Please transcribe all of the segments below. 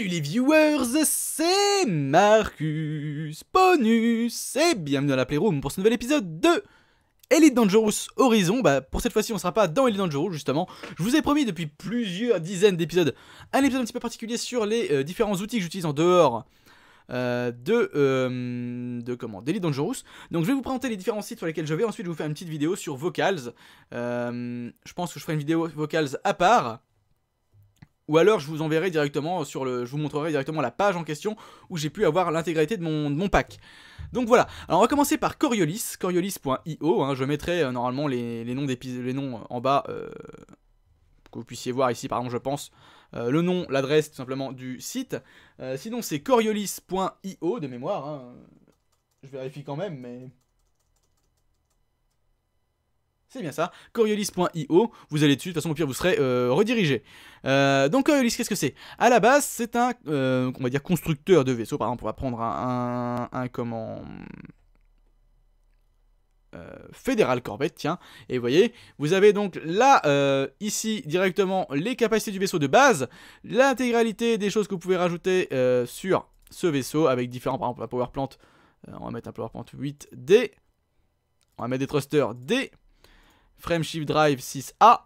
Salut les viewers, c'est Marcus Bonus et bienvenue dans la Playroom pour ce nouvel épisode de Elite Dangerous Horizon. Bah, pour cette fois-ci, on sera pas dans Elite Dangerous, justement. Je vous ai promis depuis plusieurs dizaines d'épisodes un épisode un petit peu particulier sur les euh, différents outils que j'utilise en dehors euh, de, euh, de comment d'Elite Dangerous. Donc je vais vous présenter les différents sites sur lesquels je vais. Ensuite, je vous faire une petite vidéo sur Vocals. je pense que je ferai une vidéo Vocals à part ou alors je vous enverrai directement sur le, je vous montrerai directement la page en question où j'ai pu avoir l'intégralité de mon, pack. Donc voilà, alors on va commencer par Coriolis, coriolis.io, hein. je mettrai euh, normalement les, les noms les noms euh, en bas, euh, que vous puissiez voir ici par exemple je pense, le nom, l'adresse tout simplement du site. sinon c'est coriolis.io de mémoire, hein. je vérifie quand même mais... C'est bien ça, Coriolis.io, vous allez dessus, de toute façon au pire vous serez euh, redirigé. Euh, donc Coriolis, qu'est-ce que c'est À la base, c'est un, euh, on va dire, constructeur de vaisseau, par exemple, on va prendre un, un, comment... Fédéral Corvette, tiens, et vous voyez, vous avez donc là, ici, directement, les capacités du vaisseau de base, l'intégralité des choses que vous pouvez rajouter sur ce vaisseau, avec différents, par exemple, la power plant, on va mettre un power plant 8D, on va mettre des thrusters D, Frame Frameshift Drive 6A.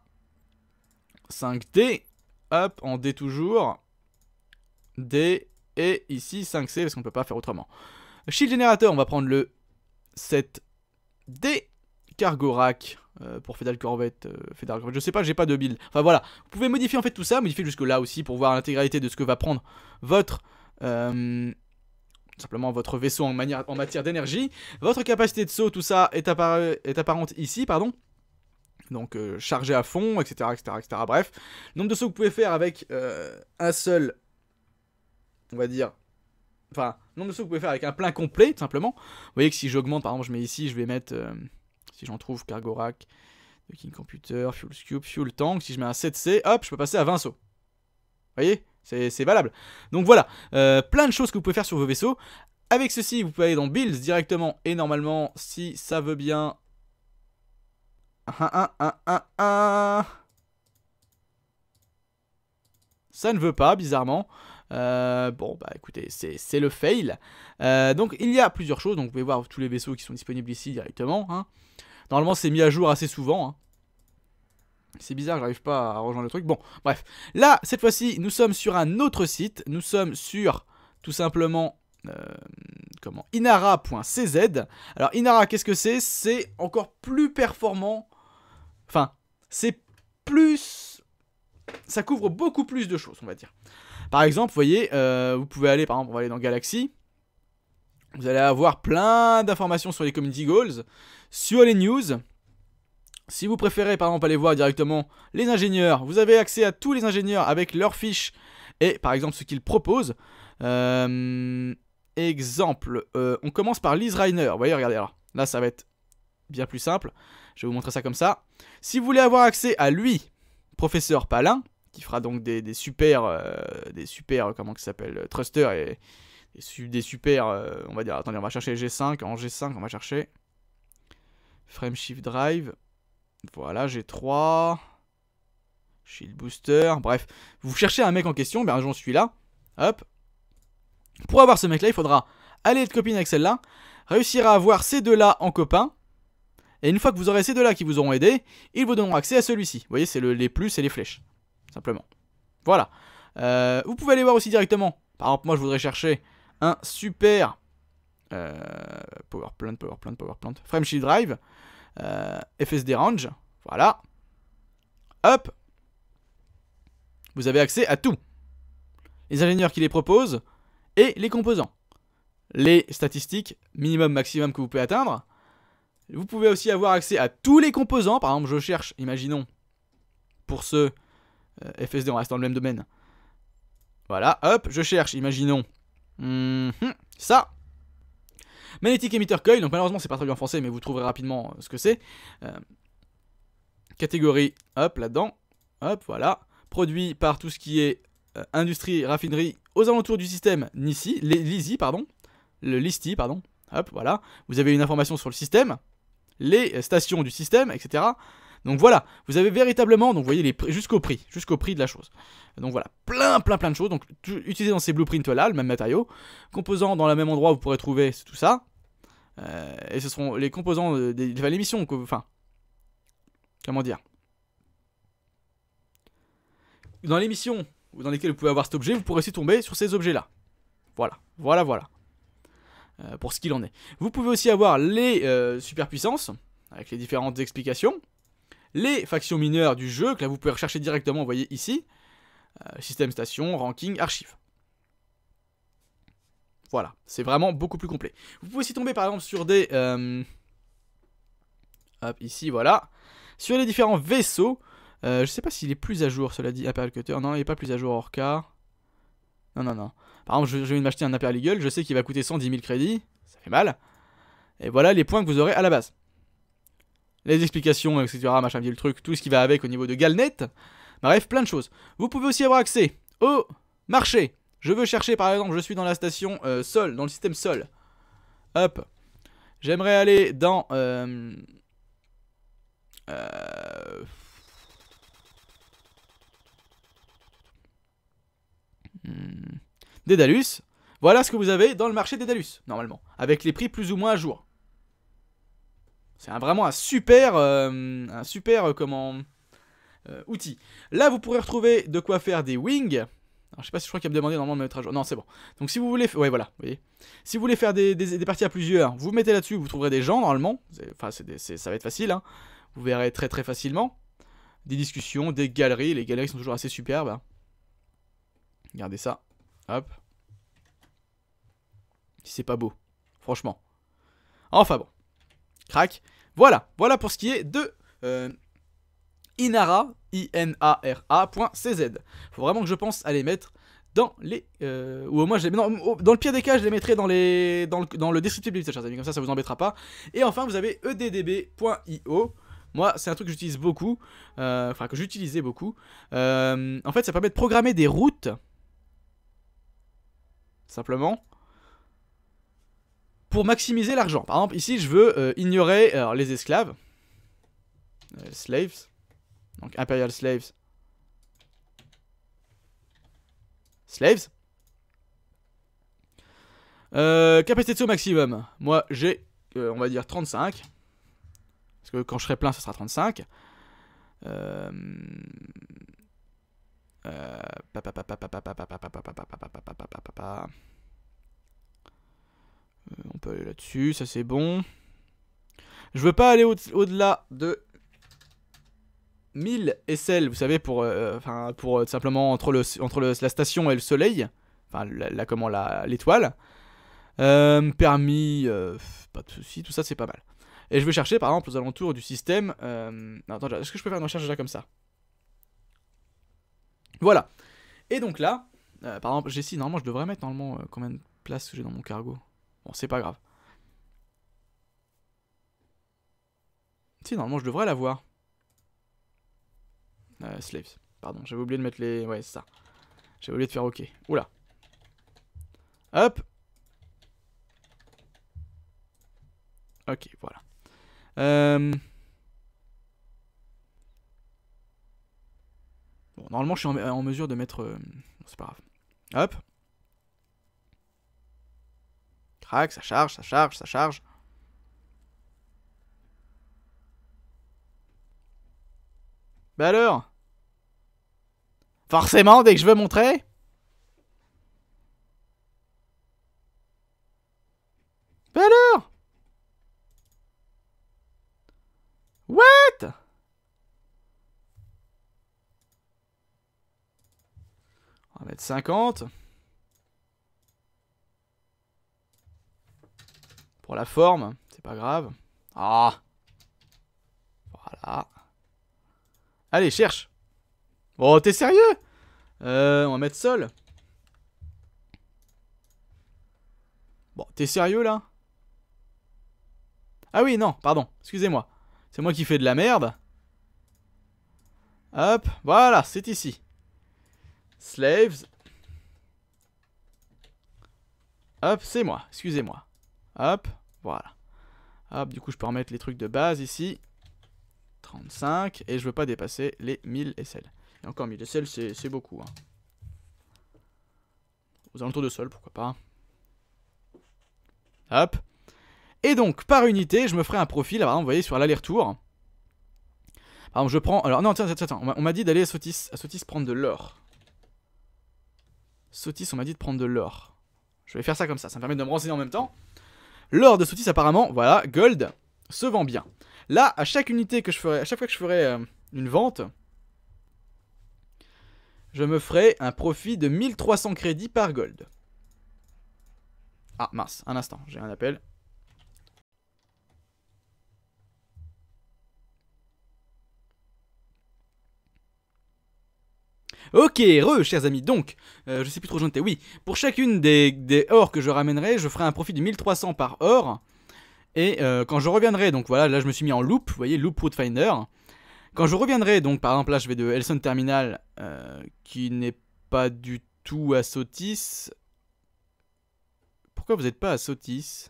5D. Hop, en D toujours. D et ici 5C parce qu'on ne peut pas faire autrement. Shield générateur on va prendre le 7D. Cargo Rack euh, pour Fedal Corvette, euh, Corvette, je sais pas, j'ai pas de build. Enfin voilà, vous pouvez modifier en fait tout ça, modifier jusque là aussi pour voir l'intégralité de ce que va prendre votre... Euh, simplement votre vaisseau en, matière d'énergie. Votre capacité de saut, tout ça, est, est apparente ici, pardon donc charger euh, chargé à fond, etc., etc., etc. Bref, nombre de sauts que vous pouvez faire avec euh, un seul, on va dire, enfin, nombre de sauts que vous pouvez faire avec un plein complet, tout simplement. Vous voyez que si j'augmente, par exemple, je mets ici, je vais mettre, euh, si j'en trouve, Cargo Rack, King Computer, Fuel scoop, Fuel Tank, si je mets un 7C, hop, je peux passer à 20 sauts. Vous voyez C'est valable. Donc voilà, plein de choses que vous pouvez faire sur vos vaisseaux. Avec ceci, vous pouvez aller dans Builds directement, et normalement, si ça veut bien, ah, ah, ah, Ça ne veut pas, bizarrement. Euh, bon, bah écoutez, c'est le fail. Euh, donc il y a plusieurs choses. Donc vous pouvez voir tous les vaisseaux qui sont disponibles ici directement. Hein. Normalement, c'est mis à jour assez souvent. Hein. C'est bizarre, j'arrive pas à rejoindre le truc. Bon, bref. Là, cette fois-ci, nous sommes sur un autre site. Nous sommes sur, tout simplement, euh, comment Inara.cz. Alors, Inara, qu'est-ce que c'est C'est encore plus performant Enfin, c'est plus. Ça couvre beaucoup plus de choses, on va dire. Par exemple, vous voyez, euh, vous pouvez aller, par exemple, on va aller dans Galaxy. Vous allez avoir plein d'informations sur les community goals, sur les news. Si vous préférez, par exemple, aller voir directement les ingénieurs, vous avez accès à tous les ingénieurs avec leurs fiches et, par exemple, ce qu'ils proposent. Euh, exemple, euh, on commence par Liz Reiner. Vous voyez, regardez là. Là, ça va être bien plus simple. Je vais vous montrer ça comme ça. Si vous voulez avoir accès à lui, professeur Palin, qui fera donc des, super, des super, euh, euh, comment ça s'appelle, euh, Truster et, des super, on va dire, attendez, on va chercher G5, en G5, on va chercher Frame Shift Drive, voilà, G3, Shield Booster, bref, vous cherchez un mec en question, bien j'en suis là, hop. Pour avoir ce mec-là, il faudra aller être copine avec celle-là, réussir à avoir ces deux-là en copain, et une fois que vous aurez ces deux-là qui vous auront aidé, ils vous donneront accès à celui-ci. Vous voyez, c'est les plus et les flèches. Simplement. Voilà. Euh, vous pouvez aller voir aussi directement. Par exemple, moi, je voudrais chercher un super euh, plant, power plant, Frame Shield Drive, euh, FSD Range. Voilà. Hop. Vous avez accès à tout. Les ingénieurs qui les proposent et les composants. Les statistiques, minimum, maximum que vous pouvez atteindre vous pouvez aussi avoir accès à tous les composants. Par exemple, je cherche, imaginons, pour ce euh, FSD, on reste dans le même domaine. Voilà, hop, je cherche, imaginons, hum, hum, ça. Magnetic Emitter Coil, donc malheureusement c'est pas traduit en français, mais vous trouverez rapidement euh, ce que c'est. Euh, catégorie, hop, là-dedans, hop, voilà. Produit par tout ce qui est industrie, raffinerie, aux alentours du système NISI, l'ISI, pardon, le LISTI, pardon, hop, voilà. Vous avez une information sur le système, les stations du système, etc. Donc voilà, vous avez véritablement, donc vous voyez les jusqu'au prix, jusqu'au prix de la chose. Donc voilà, plein plein plein de choses. Donc utilisez dans ces blueprints là, le même matériau, composants dans le même endroit, vous pourrez trouver tout ça. Euh, et ce seront les composants euh, des, l'émission, enfin, comment dire. Dans l'émission, missions dans lesquelles vous pouvez avoir cet objet, vous pourrez aussi tomber sur ces objets là. Voilà, voilà, voilà. Euh, pour ce qu'il en est. Vous pouvez aussi avoir les euh, super-puissances, avec les différentes explications, les factions mineures du jeu, que là vous pouvez rechercher directement, vous voyez ici, euh, système station, ranking, archive. Voilà, c'est vraiment beaucoup plus complet. Vous pouvez aussi tomber par exemple sur des... hop, ici, voilà. Sur les différents vaisseaux, je sais pas s'il est plus à jour, cela dit, Apple Cutter. Non, il n'est pas plus à jour, Orca. Non, non, non. Par exemple, je, vais m'acheter un Apple gueule. je sais qu'il va coûter 110 000 crédits, ça fait mal. Et voilà les points que vous aurez à la base. Les explications, etc., machin, le truc, tout ce qui va avec au niveau de Galnet. Bref, plein de choses. Vous pouvez aussi avoir accès au marché. Je veux chercher, par exemple, je suis dans la station euh, Sol, dans le système Sol. Hop. J'aimerais aller dans... euh, euh Hmm. Dédalus, voilà ce que vous avez dans le marché Dédalus, normalement, avec les prix plus ou moins à jour. C'est vraiment un super, euh, un super euh, comment, euh, outil. Là, vous pourrez retrouver de quoi faire des wings. Alors, je sais pas si je crois qu'il a demandé normalement de mettre à jour. Non, c'est bon. Donc, si vous voulez, ouais, voilà, vous voyez. Si vous voulez faire des, parties à plusieurs, vous mettez là-dessus, vous trouverez des gens normalement. Enfin, ça va être facile. Hein. Vous verrez très très facilement des discussions, des galeries. Les galeries sont toujours assez superbes. Hein. Regardez ça. Hop. C'est pas beau. Franchement. Enfin bon. Crac. Voilà. Voilà pour ce qui est de... Euh, Inara, i n acz Faut vraiment que je pense à les mettre dans les. Euh, ou au moins, dans le pire des cas, je les mettrai dans, les, dans, le, dans le descriptif de chers amis, comme ça, ça vous embêtera pas. Et enfin, vous avez eddb.io. Moi, c'est un truc que j'utilise beaucoup, euh, enfin que j'utilisais beaucoup. Euh, en fait, ça permet de programmer des routes simplement, pour maximiser l'argent. Par exemple, ici, je veux euh, ignorer les esclaves, euh, slaves, donc imperial slaves, slaves. Euh, capacité de saut maximum, moi j'ai, on va dire, 35. Parce que quand je serai plein, ce sera 35. Euh... On peut aller là-dessus, ça c'est bon. Je veux pas aller au-delà de 1000 SL, vous savez, pour, simplement entre, la station et le soleil. Enfin, la, la, l'étoile. permis, pas de soucis, tout ça c'est pas mal. Et je vais chercher par exemple aux alentours du système. attends, est-ce que je peux faire une recherche déjà comme ça voilà. Et donc là, pardon, euh, par exemple, si normalement, je devrais mettre normalement euh, combien de places j'ai dans mon cargo. Bon, c'est pas grave. Si, normalement, je devrais l'avoir. Euh, slaves. Pardon, j'avais oublié de mettre les... Ouais, c'est ça. J'avais oublié de faire OK. Oula. Hop. Ok, voilà. Euh... Bon, normalement, je suis en, mesure de mettre... Euh, c'est pas grave. Hop. Crac, ça charge, ça charge, ça charge. Bah alors Forcément, dès que je veux montrer On va 50. Pour la forme, c'est pas grave. Ah Voilà. Allez, cherche Oh, t'es sérieux euh, on va mettre seul Bon, t'es sérieux là Ah oui, non, pardon, excusez-moi. C'est moi qui fais de la merde. Hop, voilà, c'est ici. Slaves. Hop, c'est moi, excusez-moi. Hop, voilà. Hop, du coup, je peux remettre les trucs de base ici. 35, et je veux pas dépasser les 1000 SL. Et encore 1000 SL, c'est beaucoup. Hein. Aux alentours de sol, pourquoi pas. Hop. Et donc, par unité, je me ferai un profil, alors ah, vous voyez, sur l'aller-retour. Par je prends... Alors, non, tiens, tiens, tiens, on m'a dit d'aller à Sotis, à Sotis prendre de l'or. Sotis, on m'a dit de prendre de l'or. Je vais faire ça comme ça, ça me permet de me renseigner en même temps. L'or de Sotis, apparemment, voilà, gold, se vend bien. Là, à chaque unité que je ferai, à chaque fois que je ferai euh, une vente, je me ferai un profit de 1300 crédits par gold. Ah mince, un instant, j'ai un appel. Ok, re, chers amis, donc, euh, je sais plus trop j'étais. Oui, pour chacune des, des ors que je ramènerai, je ferai un profit de 1300 par or. Et euh, quand je reviendrai, donc voilà, là je me suis mis en loop, vous voyez, loop route Quand je reviendrai, donc par exemple là je vais de Elson Terminal, euh, qui n'est pas du tout à Sotis. Pourquoi vous n'êtes pas à Sotis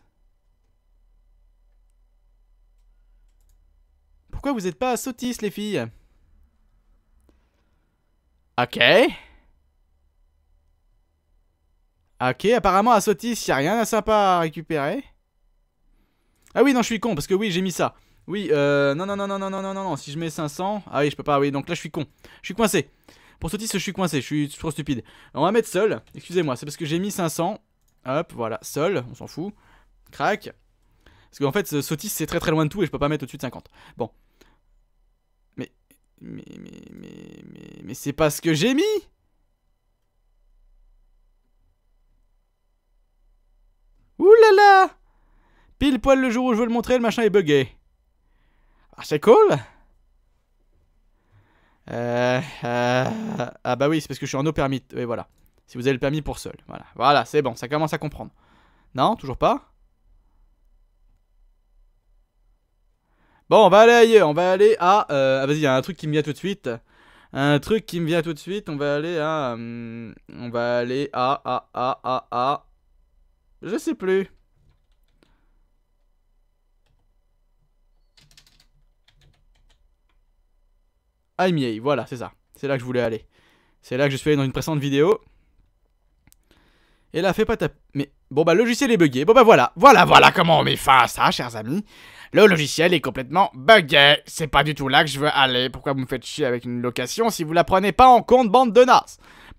Pourquoi vous n'êtes pas à Sotis les filles Ok. Ok, apparemment à Sotis, il a rien de sympa à récupérer. Ah oui, non, je suis con, parce que oui, j'ai mis ça. Oui, euh, non, non, non, non, non, non, non, non, si je mets 500... Ah oui, je peux pas, oui, donc là, je suis con. Je suis coincé. Pour Sotis, je suis coincé, je suis trop stupide. On va mettre seul, excusez-moi, c'est parce que j'ai mis 500. Hop, voilà, seul, on s'en fout. Crac. Parce qu'en fait, Sotis, c'est très très loin de tout et je peux pas mettre au-dessus de 50. Bon, mais, mais, mais, mais, mais c'est pas ce que j'ai mis Ouh là là Pile poil le jour où je veux le montrer, le machin est buggé. Ah, c'est cool euh, euh, Ah bah oui, c'est parce que je suis en eau permis. voilà. Si vous avez le permis pour seul. Voilà, voilà c'est bon, ça commence à comprendre. Non, toujours pas Bon, on va aller ailleurs. On va aller à... Euh, ah, vas-y, il y a un truc qui me vient tout de suite. Un truc qui me vient tout de suite. On va aller à... Hum, on va aller à... à... à... à... Je sais plus. Ah, IMEI, voilà, c'est ça. C'est là que je voulais aller. C'est là que je suis allé dans une précédente vidéo. Et là, fais pas ta... Mais Bon bah le logiciel est buggé. Bon bah voilà, voilà, voilà comment on met fin à ça, chers amis. Le logiciel est complètement buggé. C'est pas du tout là que je veux aller. Pourquoi vous me faites chier avec une location si vous la prenez pas en compte, bande de nas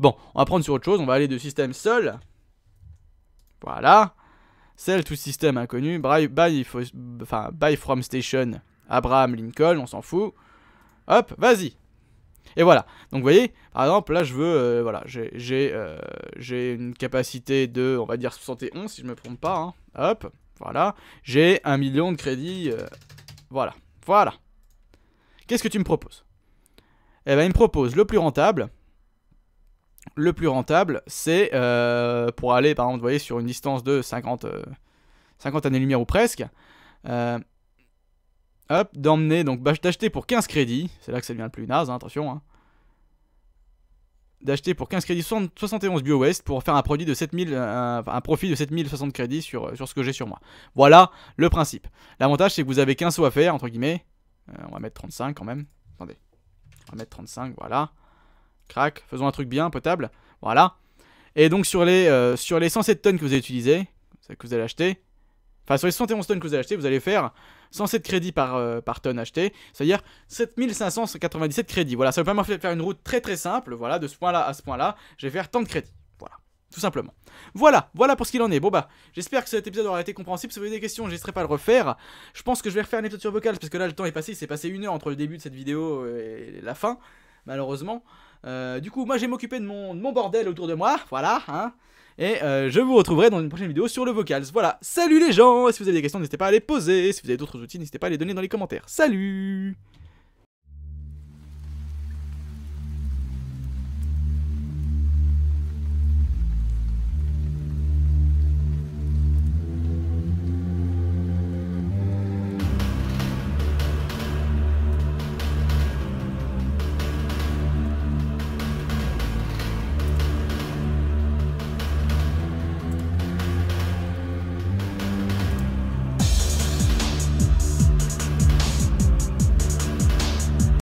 Bon, on va prendre sur autre chose. On va aller de système seul. Voilà. celle tout système inconnu. Buy, enfin, buy from station. Abraham Lincoln, on s'en fout. Hop, vas-y. Et voilà. Donc vous voyez, par exemple, là je veux, euh, voilà, euh, j'ai une capacité de, on va dire 71 si je me trompe pas. Hein. Hop, voilà. J'ai un million de crédits. Euh, voilà, voilà. Qu'est-ce que tu me proposes Eh ben il me propose le plus rentable. Le plus rentable, c'est pour aller, par exemple, vous voyez, sur une distance de 50, 50 années-lumière ou presque d'emmener, donc bah, d'acheter pour 15 crédits, c'est là que ça devient le plus naze, hein, attention. Hein. D'acheter pour 15 crédits 71 bio waste pour faire un, produit de 7000, euh, un profit de 7060 crédits sur, euh, sur ce que j'ai sur moi. Voilà le principe. L'avantage c'est que vous avez 15 saut à faire, entre guillemets. Euh, on va mettre 35 quand même. Attendez. On va mettre 35, voilà. Crac, faisons un truc bien, potable. Voilà. Et donc sur les, sur les 107 tonnes que vous avez utilisées, que vous allez acheter, Enfin, sur les 71 tonnes que vous avez achetées, vous allez faire 107 crédits par, euh, par tonne achetée, c'est-à-dire 7597 crédits. Voilà, ça va permettre de faire une route très très simple, voilà, de ce point-là à ce point-là, je vais faire tant de crédits. Voilà, tout simplement. Voilà, voilà pour ce qu'il en est. Bon bah, j'espère que cet épisode aura été compréhensible. Si vous avez des questions, j'hésiterai pas à le refaire. Je pense que je vais refaire une épisode sur vocale, parce que là, le temps est passé, il s'est passé une heure entre le début de cette vidéo euh, et la fin, malheureusement. Euh, du coup, moi, j'ai m'occuper de mon, de mon bordel autour de moi, voilà, hein. Et euh, je vous retrouverai dans une prochaine vidéo sur le vocals. Voilà, salut les gens Si vous avez des questions, n'hésitez pas à les poser. Si vous avez d'autres outils, n'hésitez pas à les donner dans les commentaires. Salut